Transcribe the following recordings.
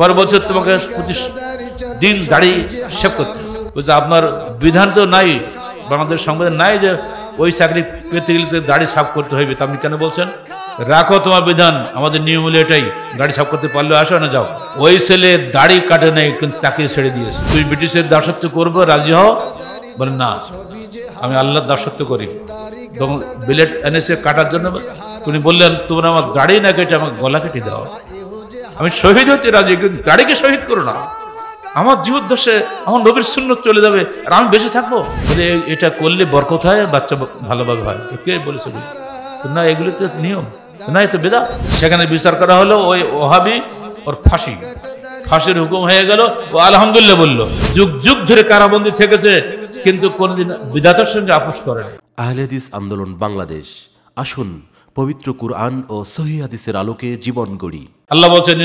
পর বছর তোমাকে দিন দাঁড়িয়ে সেভ করতে বলছে আপনার বিধান তো নাই বাংলাদেশ সংবিধান নাই যে ওই চাকরি পেতে গেলে দাড়ি সাফ করতে হইবে তা আপনি কেন বলছেন রাখো তোমার বিধান আমাদের নিয়ম হলে এটাই দাড়ি সাফ করতে পারলে আসো না যাও ওই ছেলে দাড়ি কাটে নাই কিন্তু চাকরি ছেড়ে দিয়েছে তুই ব্রিটিশের দাসত্ব করবো রাজি হও বলে না আমি আল্লাহর দাসত্ব করি এবং বিলেট এনেছে কাটার জন্য উনি বললেন তোমরা আমার দাড়ি না কেটে আমার গলা কেটে দাও আমি শহীদ হতে রাজি কিন্তু শহীদ করো না আমার জীবদ্দশে আমার নবীর শূন্য চলে যাবে আর আমি বেঁচে থাকবো বলে এটা করলে বরকত হয় বাচ্চা ভালোভাবে হয় তো কে বলেছে না এগুলি তো নিয়ম না এতো বেদা সেখানে বিচার করা হলো ওই ওহাবি ওর ফাঁসি ফাঁসির হুকুম হয়ে গেল ও আলহামদুলিল্লাহ বলল যুগ যুগ ধরে কারাবন্দি থেকেছে কিন্তু কোনদিন বিধাতার সঙ্গে আপোষ করেন আহলেদিস আন্দোলন বাংলাদেশ আসুন পবিত্র কুরআন ও সহি হাদিসের আলোকে জীবন গড়ি আল্লাহ বলছেন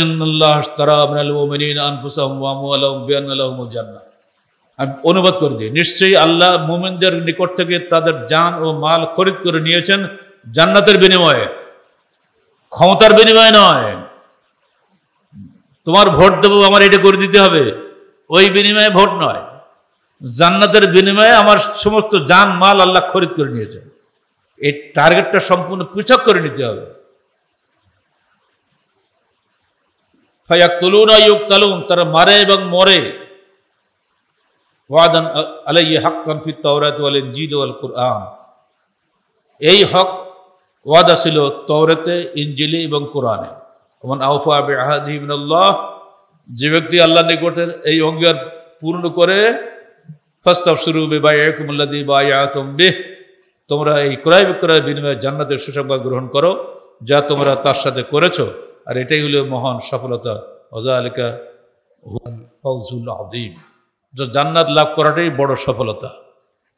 অনুবাদ করে দিই নিশ্চয়ই আল্লাহ মোমিনদের নিকট থেকে তাদের যান ও মাল খরিদ করে নিয়েছেন জান্নাতের বিনিময়ে ক্ষমতার বিনিময়ে নয় তোমার ভোট দেবো আমার এটা করে দিতে হবে ওই বিনিময়ে ভোট নয় জান্নাতের বিনিময়ে আমার সমস্ত যান মাল আল্লাহ খরিদ করে নিয়েছে এই টার্গেটটা সম্পূর্ণ পৃথক করে নিতে হবে ফায়াক্তুলুনা ইউক্তালুন তারা মারে এবং মরে ওয়াদান আলাইহি হক ফিত তাওরাত ওয়াল ইনজিল ওয়াল কুরআন এই হক ওয়াদা ছিল তওরাতে ইনজিলে এবং কোরআনে ওমান আউফা বি আহাদি মিনাল্লাহ যে ব্যক্তি আল্লাহ নিকটের এই অঙ্গীকার পূর্ণ করে ফাস্তাব শুরু বে বায়াকুমুল্লাদি বায়াতুম বিহ তোমরা এই ক্রয় বিক্রয় বিনিময়ে জান্নাতের সুসংবাদ গ্রহণ করো যা তোমরা তার সাথে করেছো আর এটাই হলো মহান সফলতা আলিকা ফৌজুল আদিম জান্নাত লাভ করাটাই বড় সফলতা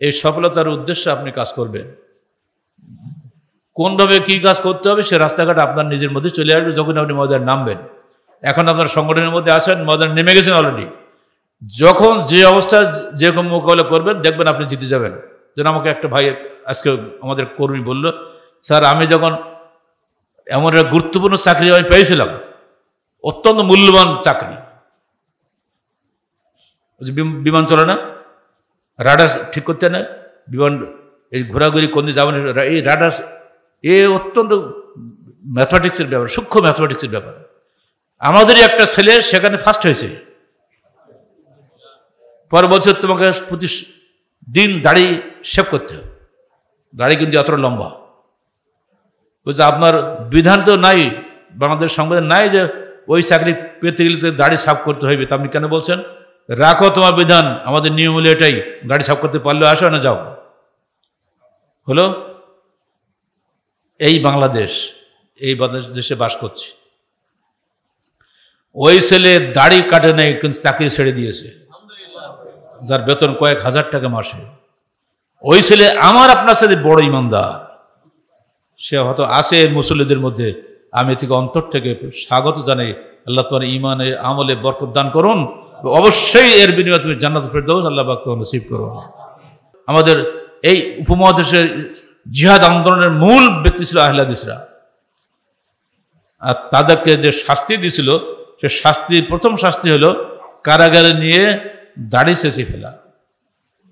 এই সফলতার উদ্দেশ্যে আপনি কাজ করবেন কোনভাবে কি কাজ করতে হবে সে রাস্তাঘাট আপনার নিজের মধ্যে চলে আসবে যখন আপনি মজার নামবেন এখন আপনার সংগঠনের মধ্যে আছেন মজার নেমে গেছেন অলরেডি যখন যে অবস্থা যেরকম মোকাবিলা করবেন দেখবেন আপনি জিতে যাবেন যেন আমাকে একটা ভাই আজকে আমাদের কর্মী বলল স্যার আমি যখন এমন একটা গুরুত্বপূর্ণ চাকরি আমি পেয়েছিলাম অত্যন্ত মূল্যবান চাকরি বিমান চলে না রাডার ঠিক করতে না বিমান এই ঘোরাঘুরি কোন যাবেন এই রাডার এ অত্যন্ত ম্যাথমেটিক্সের ব্যাপার সূক্ষ্ম ম্যাথমেটিক্সের ব্যাপার আমাদেরই একটা ছেলে সেখানে ফার্স্ট হয়েছে পর বছর তোমাকে প্রতি দিন দাড়ি সেভ করতে হবে দাড়ি কিন্তু এতটা লম্বা বলছে আপনার বিধান তো নাই বাংলাদেশ সংবিধান নাই যে ওই চাকরি পেতে গেলে দাড়ি সাফ করতে হইবে তা আপনি কেন বলছেন রাখো তোমার বিধান আমাদের নিয়ম হলে এটাই দাড়ি সাফ করতে পারলে আসো না যাও হলো এই বাংলাদেশ এই বাংলাদেশে বাস করছি ওই ছেলে দাড়ি কাটে নেই কিন্তু চাকরি ছেড়ে দিয়েছে যার বেতন কয়েক হাজার টাকা মাসে ওই ছেলে আমার আপনার সাথে বড় ইমানদার সে হয়তো আসে মুসল্লিদের মধ্যে আমি থেকে অন্তর থেকে স্বাগত জানাই আল্লাহ তোমার ইমানে আমলে বরকত দান করুন অবশ্যই এর বিনিময়ে তুমি জান্নাত ফের দেবো আল্লাহ বাক তোমার নসিব করো আমাদের এই উপমহাদেশের জিহাদ আন্দোলনের মূল ব্যক্তি ছিল আহলাদিসরা আর তাদেরকে যে শাস্তি দিছিল সে শাস্তি প্রথম শাস্তি হলো কারাগারে নিয়ে দাড়ি শেষে ফেলা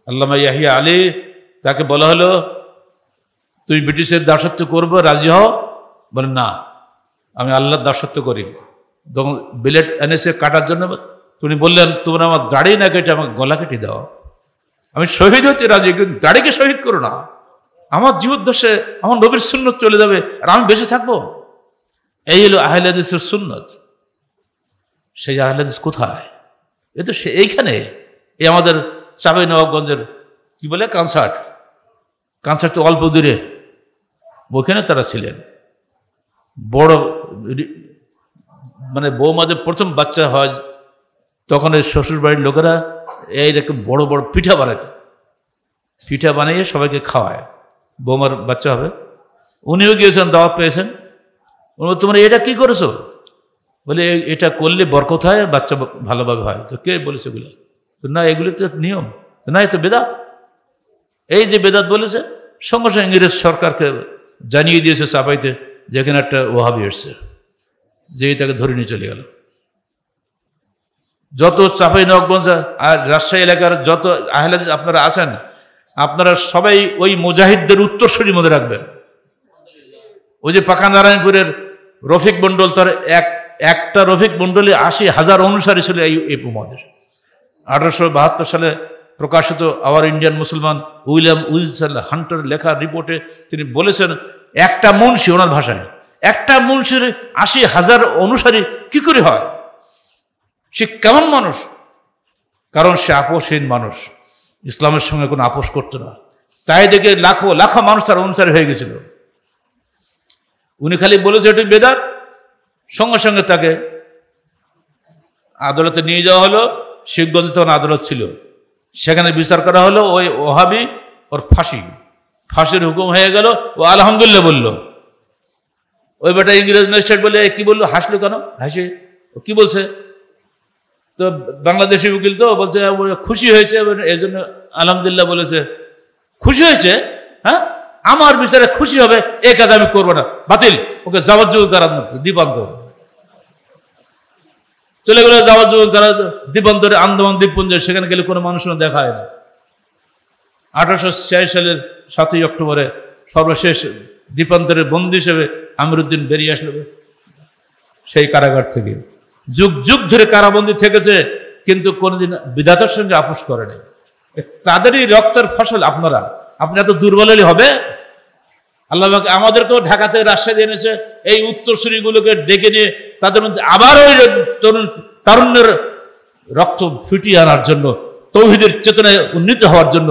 আল্লামা ইয়াহিয়া আলী তাকে বলা হলো তুমি ব্রিটিশের দাসত্ব করবে রাজি হও বলে না আমি আল্লাহর দাসত্ব করি তখন বিলেট এনেছে কাটার জন্য তুমি বললেন তোমরা আমার দাড়ি না কেটে আমাকে গলা কেটে দাও আমি শহীদ হতে রাজি কিন্তু দাড়িকে শহীদ করো না আমার জীবদ্দশে আমার নবীর সুন্নত চলে যাবে আর আমি বেঁচে থাকবো এই হলো আহলেদিসের সুন্নত সেই আহলেদিস কোথায় এ তো সে এইখানে এই আমাদের চাবে নবাবগঞ্জের কি বলে কনসার্ট কনসার্ট তো অল্প দূরে ওখানে তারা ছিলেন বড় মানে বৌমাদের প্রথম বাচ্চা হয় তখন এই শ্বশুরবাড়ির লোকেরা এইরকম বড় বড় পিঠা বানাইত পিঠা বানিয়ে সবাইকে খাওয়ায় বৌমার বাচ্চা হবে উনিও গিয়েছেন দাওয়াত পেয়েছেন উনি তোমার এটা কি করেছো বলে এটা করলে বরকত হয় বাচ্চা ভালোভাবে হয় তো কে বলেছে এগুলো না এগুলি তো নিয়ম না এ তো বেদাত এই যে বেদাত বলেছে সঙ্গে সঙ্গে ইংরেজ সরকারকে জানিয়ে দিয়েছে চাপাইতে যেখানে একটা ওহাবি এসছে যেই তাকে ধরে নিয়ে চলে গেল যত চাপাই নকবঞ্জা আর রাজশাহী এলাকার যত আহলাদ আপনারা আছেন আপনারা সবাই ওই মুজাহিদদের উত্তরসূরি মধ্যে রাখবেন ওই যে পাকা নারায়ণপুরের রফিক মণ্ডল তার এক একটা রফিক মণ্ডলে আশি হাজার অনুসারী ছিল এই উপমহাদেশ আঠারোশো বাহাত্তর সালে প্রকাশিত আওয়ার ইন্ডিয়ান মুসলমান উইলিয়াম উইলসন হান্টার লেখা রিপোর্টে তিনি বলেছেন একটা মুন্সি ওনার ভাষায় একটা মুন্সির আশি হাজার অনুসারী কি করে হয় সে কেমন মানুষ কারণ সে আপোষহীন মানুষ ইসলামের সঙ্গে কোনো আপোষ করতো না তাই দেখে লাখো লাখো মানুষ তার অনুসারী হয়ে গেছিল উনি খালি বলেছে এটি বেদার সঙ্গে সঙ্গে তাকে আদালতে নিয়ে যাওয়া হলো শিবগঞ্জে তখন আদালত ছিল সেখানে বিচার করা হলো ওই ওহাবি ওর ফাঁসি ফাঁসির হুকুম হয়ে গেল ও আলহামদুল্লাহ বলল ওই বেটা ইংরেজ ম্যাজিস্ট্রেট বলে কি বললো হাসলো কেন হাসি ও কি বলছে তো বাংলাদেশি উকিল তো বলছে খুশি হয়েছে এই জন্য আলহামদুলিল্লাহ বলেছে খুশি হয়েছে হ্যাঁ আমার বিচারে খুশি হবে এ কাজ আমি করবো না বাতিল ওকে জবাবজুবি করার দীপান্তর চলে গেলে যাওয়া যুবক তারা দ্বীপান্তরে আন্দোলন দ্বীপপুঞ্জে সেখানে গেলে কোনো মানুষ দেখা হয় না আঠারোশো সালের সাতই অক্টোবরে সর্বশেষ দ্বীপান্তরের বন্দী হিসেবে আমিরুদ্দিন বেরিয়ে আসলো সেই কারাগার থেকে যুগ যুগ ধরে কারাবন্দী থেকেছে কিন্তু কোনোদিন বিধাতার সঙ্গে আপোষ করে তাদেরই রক্তের ফসল আপনারা আপনি এত দুর্বল হবে আল্লাহ আমাদেরকেও ঢাকাতে রাজশাহী এনেছে এই উত্তর উত্তরসূরিগুলোকে ডেকে নিয়ে তাদের মধ্যে আবার ওই তরুণ তারুণ্যের রক্ত ফুটিয়ে আনার জন্য তৌহিদের চেতনায় উন্নীত হওয়ার জন্য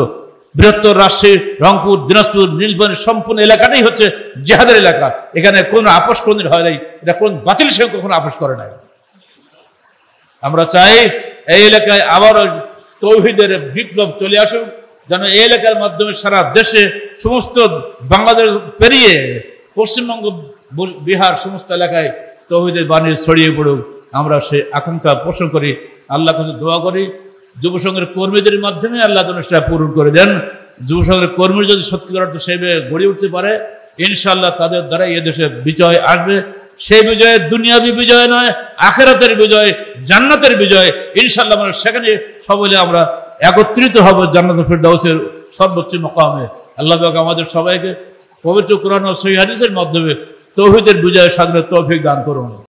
বৃহত্তর রাজশাহী রংপুর দিনাজপুর নীলবন সম্পূর্ণ এলাকাটাই হচ্ছে জেহাদের এলাকা এখানে কোনো আপোষ কোনদিন হয় নাই এটা কোন বাতিল সে কখনো আপোষ করে নাই আমরা চাই এই এলাকায় আবারও তৌহিদের বিপ্লব চলে আসুক যেন এই এলাকার মাধ্যমে সারা দেশে সমস্ত বাংলাদেশ পেরিয়ে পশ্চিমবঙ্গ বিহার সমস্ত এলাকায় তহিদের বাণী ছড়িয়ে পড়ুক আমরা সেই আকাঙ্ক্ষা পোষণ করি আল্লাহ কাছে দোয়া করি যুব সংঘের কর্মীদের মাধ্যমে আল্লাহ যেন সেটা পূরণ করে দেন যুব সংঘের কর্মী যদি সত্যিকার অর্থ সেভাবে গড়ে উঠতে পারে ইনশাল্লাহ তাদের দ্বারা এদেশে বিজয় আসবে সেই বিজয় দুনিয়াবি বিজয় নয় আখেরাতের বিজয় জান্নাতের বিজয় ইনশাল্লাহ মানে সেখানে সবাই আমরা একত্রিত হব জান্নাত ফিরদাউসের সর্বোচ্চ মকামে আল্লাহ আমাদের সবাইকে পবিত্র কোরআন ও সহি হাদিসের মাধ্যমে তৌহিদের বিজয় সাগরে তৌফিক দান করুন